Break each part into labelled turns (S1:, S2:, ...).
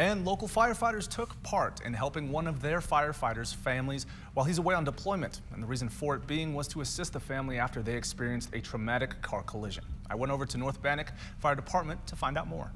S1: And local firefighters took part in helping one of their firefighters' families while he's away on deployment. And the reason for it being was to assist the family after they experienced a traumatic car collision. I went over to North Bannock Fire Department to find out more.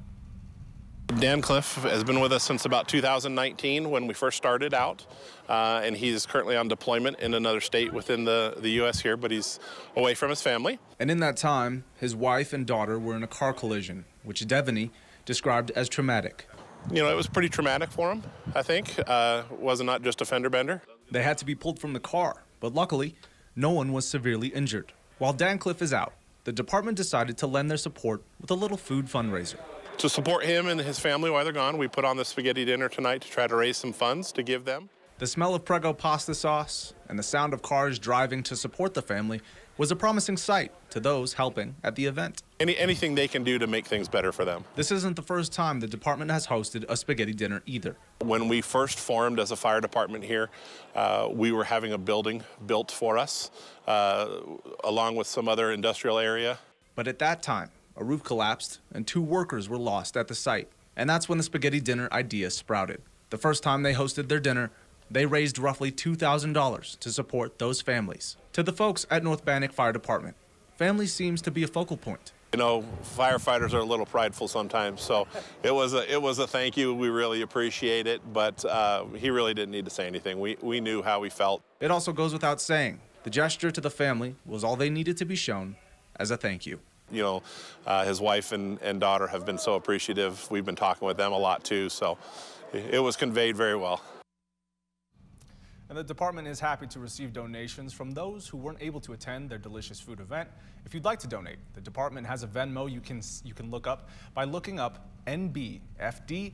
S2: Dan Cliff has been with us since about 2019 when we first started out, uh, and he is currently on deployment in another state within the, the U.S. here, but he's away from his family.
S1: And in that time, his wife and daughter were in a car collision, which Devaney described as traumatic
S2: you know, it was pretty traumatic for him, I think. Uh, was not just a fender bender.
S1: They had to be pulled from the car, but luckily, no one was severely injured. While Dancliff is out, the department
S2: decided to lend their support with a little food fundraiser. To support him and his family while they're gone, we put on the spaghetti dinner tonight to try to raise some funds to give them.
S1: The smell of Prego pasta sauce and the sound of cars driving to support the family was a promising sight to those helping at the
S2: event. Any, anything they can do to make things better for them.
S1: This isn't the first time the department has hosted a spaghetti
S2: dinner either. When we first formed as a fire department here, uh, we were having a building built for us, uh, along with some other industrial area. But
S1: at that time, a roof collapsed and two workers were lost at the site. And that's when the spaghetti dinner idea sprouted. The first time they hosted their dinner, they raised roughly $2,000 to support those families. To the folks at North Bannock Fire Department, family seems to be a focal point.
S2: You know, firefighters are a little prideful sometimes, so it was a it was a thank you. We really appreciate it, but uh, he really didn't need to say anything. We we knew how we felt.
S1: It also goes without saying, the gesture to the family was all they needed to be shown as a thank you.
S2: You know, uh, his wife and, and daughter have been so appreciative. We've been talking with them a lot too, so it was conveyed very well.
S1: And the department is happy to receive donations from those who weren't able to attend their delicious food event. If you'd like to donate, the department has a Venmo you can, you can look up by looking up NBFDFFA.